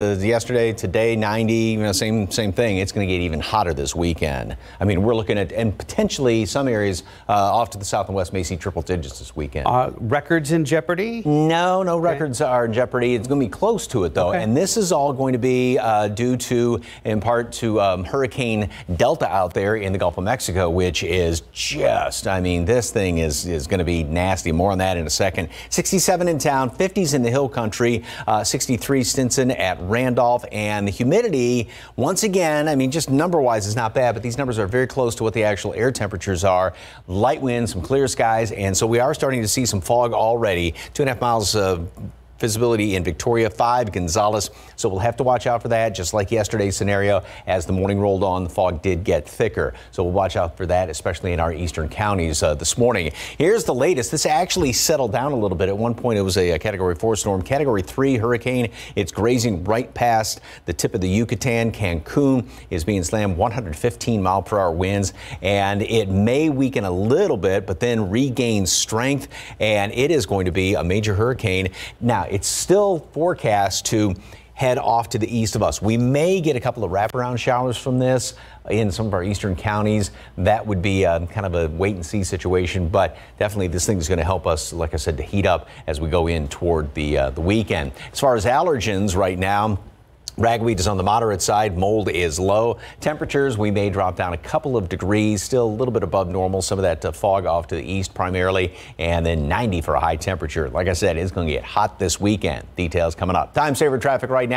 Uh, yesterday, today, 90, you know, same same thing. It's going to get even hotter this weekend. I mean, we're looking at and potentially some areas uh, off to the south and west may see triple digits this weekend. Uh, records in jeopardy? No, no okay. records are in jeopardy. It's going to be close to it though, okay. and this is all going to be uh, due to, in part, to um, Hurricane Delta out there in the Gulf of Mexico, which is just, I mean, this thing is is going to be nasty. More on that in a second. 67 in town, 50s in the hill country, uh, 63 Stinson at Randolph. And the humidity, once again, I mean, just number wise is not bad, but these numbers are very close to what the actual air temperatures are. Light winds, some clear skies, and so we are starting to see some fog already. Two and a half miles of uh, visibility in Victoria, 5 Gonzales. So we'll have to watch out for that, just like yesterday's scenario. As the morning rolled on, the fog did get thicker. So we'll watch out for that, especially in our eastern counties uh, this morning. Here's the latest. This actually settled down a little bit. At one point, it was a, a Category 4 storm. Category 3 hurricane. It's grazing right past the tip of the Yucatan. Cancun is being slammed 115 mile per hour winds, and it may weaken a little bit, but then regain strength. And it is going to be a major hurricane. Now, it's still forecast to head off to the east of us. We may get a couple of wraparound showers from this in some of our eastern counties. That would be um, kind of a wait and see situation, but definitely this thing is going to help us, like I said, to heat up as we go in toward the uh, the weekend. As far as allergens right now. Ragweed is on the moderate side. Mold is low. Temperatures, we may drop down a couple of degrees, still a little bit above normal. Some of that uh, fog off to the east primarily, and then 90 for a high temperature. Like I said, it's going to get hot this weekend. Details coming up. Time saver traffic right now.